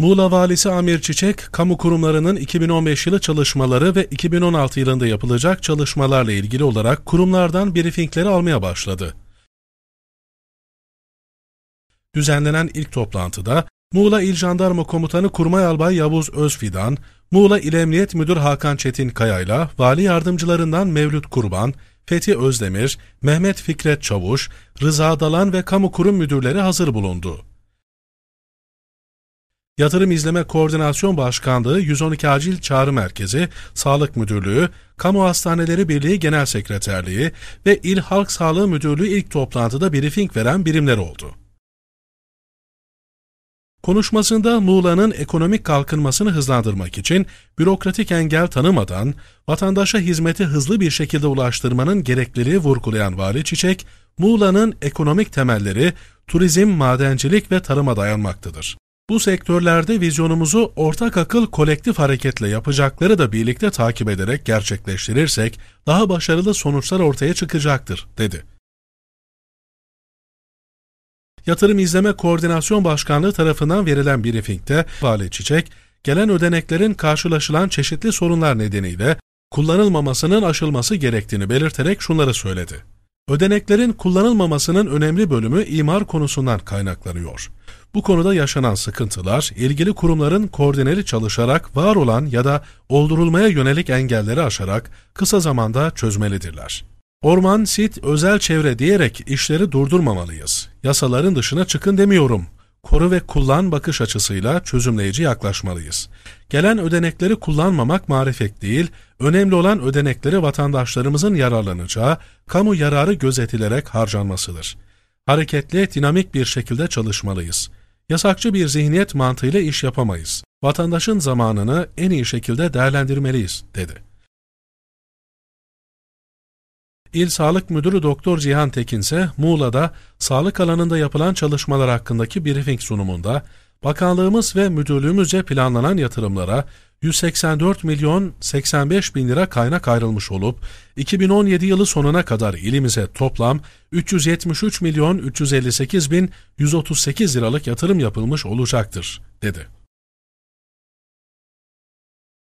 Muğla Valisi Amir Çiçek, kamu kurumlarının 2015 yılı çalışmaları ve 2016 yılında yapılacak çalışmalarla ilgili olarak kurumlardan briefingleri almaya başladı. Düzenlenen ilk toplantıda Muğla İl Jandarma Komutanı Kurmay Albay Yavuz Özfidan, Muğla İl Emniyet Müdür Hakan Çetin Kaya'yla vali yardımcılarından Mevlüt Kurban, Fethi Özdemir, Mehmet Fikret Çavuş, Rıza Dalan ve kamu kurum müdürleri hazır bulundu. Yatırım İzleme Koordinasyon Başkanlığı 112 Acil Çağrı Merkezi, Sağlık Müdürlüğü, Kamu Hastaneleri Birliği Genel Sekreterliği ve İl Halk Sağlığı Müdürlüğü ilk toplantıda briefing veren birimler oldu. Konuşmasında Muğla'nın ekonomik kalkınmasını hızlandırmak için bürokratik engel tanımadan vatandaşa hizmeti hızlı bir şekilde ulaştırmanın gerekliliği vurgulayan Vali Çiçek, Muğla'nın ekonomik temelleri turizm, madencilik ve tarıma dayanmaktadır. Bu sektörlerde vizyonumuzu ortak akıl kolektif hareketle yapacakları da birlikte takip ederek gerçekleştirirsek daha başarılı sonuçlar ortaya çıkacaktır, dedi. Yatırım İzleme Koordinasyon Başkanlığı tarafından verilen briefingde Vale Çiçek, gelen ödeneklerin karşılaşılan çeşitli sorunlar nedeniyle kullanılmamasının aşılması gerektiğini belirterek şunları söyledi. Ödeneklerin kullanılmamasının önemli bölümü imar konusundan kaynaklanıyor. Bu konuda yaşanan sıkıntılar ilgili kurumların koordineli çalışarak var olan ya da oldurulmaya yönelik engelleri aşarak kısa zamanda çözmelidirler. Orman, sit, özel çevre diyerek işleri durdurmamalıyız. Yasaların dışına çıkın demiyorum. Koru ve kullan bakış açısıyla çözümleyici yaklaşmalıyız. Gelen ödenekleri kullanmamak marifet değil, önemli olan ödenekleri vatandaşlarımızın yararlanacağı, kamu yararı gözetilerek harcanmasıdır. Hareketli, dinamik bir şekilde çalışmalıyız. Yasakçı bir zihniyet mantığıyla iş yapamayız. Vatandaşın zamanını en iyi şekilde değerlendirmeliyiz, dedi. İl Sağlık Müdürü Doktor Cihan Tekin ise Muğla'da sağlık alanında yapılan çalışmalar hakkındaki briefing sunumunda bakanlığımız ve müdürlüğümüzce planlanan yatırımlara 184 milyon 85 bin lira kaynak ayrılmış olup 2017 yılı sonuna kadar ilimize toplam 373 milyon 358 bin 138 liralık yatırım yapılmış olacaktır, dedi.